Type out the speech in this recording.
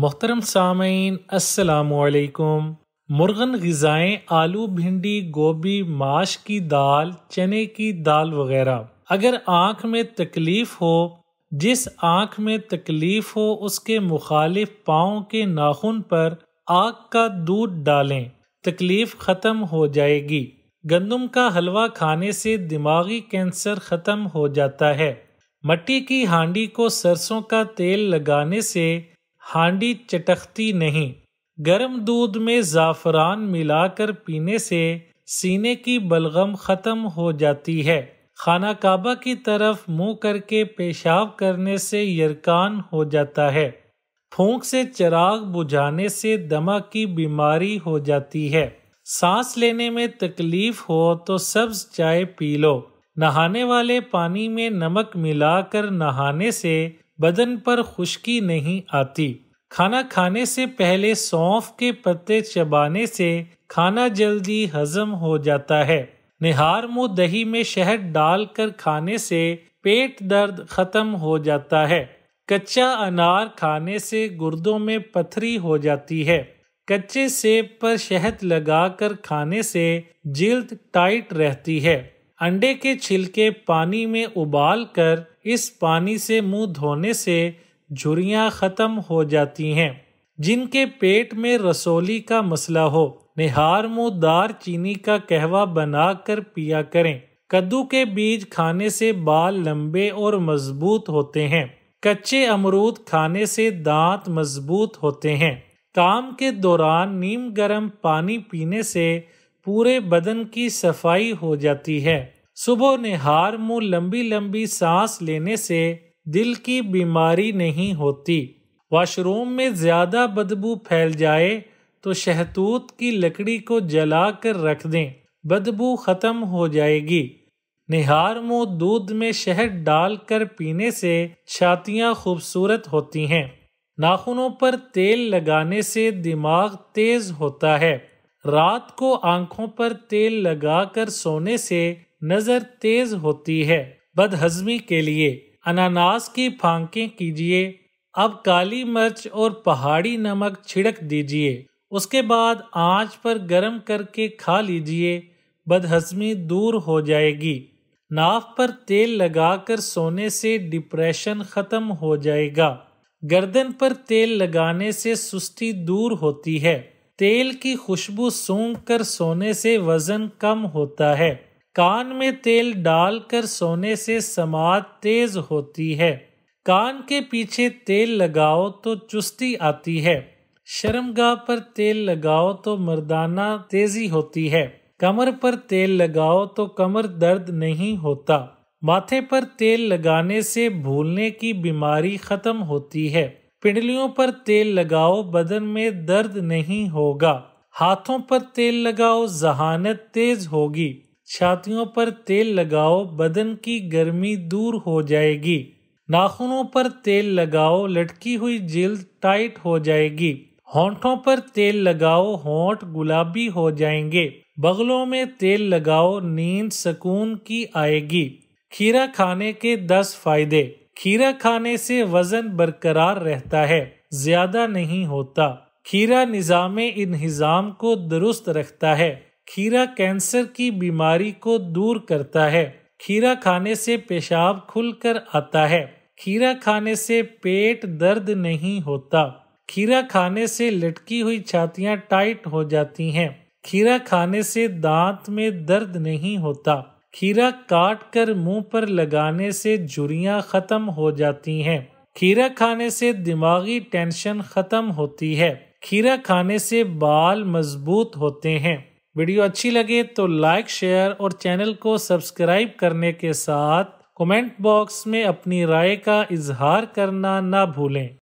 मोहतरम सामीन असलकुम मुर्गन गज़ाएँ आलू भिंडी गोभी माश की दाल चने की दाल वगैरह अगर आँख में तकलीफ़ हो जिस आँख में तकलीफ़ हो उसके मुखालिफ पाओ के नाखून पर आग का दूध डालें तकलीफ़ ख़त्म हो जाएगी गंदम का हलवा खाने से दिमागी कैंसर ख़त्म हो जाता है मट्टी की हांडी को सरसों का तेल लगाने से हांडी चटकती नहीं गर्म दूध में ज़ाफ़रान मिलाकर पीने से सीने की बलगम ख़त्म हो जाती है खाना काबा की तरफ मुंह करके पेशाब करने से यरकान हो जाता है फूंक से चिराग बुझाने से दमा की बीमारी हो जाती है सांस लेने में तकलीफ हो तो सब्ज चाय पी लो नहाने वाले पानी में नमक मिलाकर नहाने से बदन पर खुश्की नहीं आती खाना खाने से पहले सौंफ के पत्ते चबाने से खाना जल्दी हजम हो जाता है निहार मुँह दही में शहद डालकर खाने से पेट दर्द खत्म हो जाता है कच्चा अनार खाने से गुर्दों में पथरी हो जाती है कच्चे सेब पर शहद लगाकर खाने से जिल्द टाइट रहती है अंडे के छिलके पानी में उबाल कर इस पानी से मुंह धोने से झुरियाँ ख़त्म हो जाती हैं जिनके पेट में रसोली का मसला हो निहार मुँह दार चीनी का कहवा बना कर पिया करें कद्दू के बीज खाने से बाल लंबे और मजबूत होते हैं कच्चे अमरूद खाने से दांत मजबूत होते हैं काम के दौरान नीम गर्म पानी पीने से पूरे बदन की सफाई हो जाती है सुबह निहार मुँह लंबी लंबी सांस लेने से दिल की बीमारी नहीं होती वॉशरूम में ज़्यादा बदबू फैल जाए तो शहतूत की लकड़ी को जला कर रख दें बदबू ख़त्म हो जाएगी निहार मुँह दूध में शहद डालकर पीने से छातियाँ खूबसूरत होती हैं नाखूनों पर तेल लगाने से दिमाग तेज़ होता है रात को आंखों पर तेल लगाकर सोने से नज़र तेज होती है बदहजमी के लिए अनानास की फांके कीजिए अब काली मिर्च और पहाड़ी नमक छिड़क दीजिए उसके बाद आंच पर गरम करके खा लीजिए बदहजमी दूर हो जाएगी नाफ पर तेल लगाकर सोने से डिप्रेशन ख़त्म हो जाएगा गर्दन पर तेल लगाने से सुस्ती दूर होती है तेल की खुशबू सूंघ कर सोने से वजन कम होता है कान में तेल डालकर सोने से समाध तेज होती है कान के पीछे तेल लगाओ तो चुस्ती आती है शर्मगाह पर तेल लगाओ तो मर्दाना तेजी होती है कमर पर तेल लगाओ तो कमर दर्द नहीं होता माथे पर तेल लगाने से भूलने की बीमारी खत्म होती है पिंडलियों पर तेल लगाओ बदन में दर्द नहीं होगा हाथों पर तेल लगाओ जहानत तेज होगी छातियों पर तेल लगाओ बदन की गर्मी दूर हो जाएगी नाखूनों पर तेल लगाओ लटकी हुई जिल्द टाइट हो जाएगी होंठों पर तेल लगाओ होंठ गुलाबी हो जाएंगे बगलों में तेल लगाओ नींद सुकून की आएगी खीरा खाने के दस फायदे खीरा खाने से वजन बरकरार रहता है ज्यादा नहीं होता खीरा निज़ाम इन्हज़ाम को दुरुस्त रखता है खीरा कैंसर की बीमारी को दूर करता है खीरा खाने से पेशाब खुलकर आता है खीरा खाने से पेट दर्द नहीं होता खीरा खाने से लटकी हुई छातियाँ टाइट हो जाती हैं खीरा खाने से दांत में दर्द नहीं होता खीरा काट कर मुंह पर लगाने से जुड़ियाँ खत्म हो जाती हैं खीरा खाने से दिमागी टेंशन खत्म होती है खीरा खाने से बाल मजबूत होते हैं वीडियो अच्छी लगे तो लाइक शेयर और चैनल को सब्सक्राइब करने के साथ कमेंट बॉक्स में अपनी राय का इजहार करना ना भूलें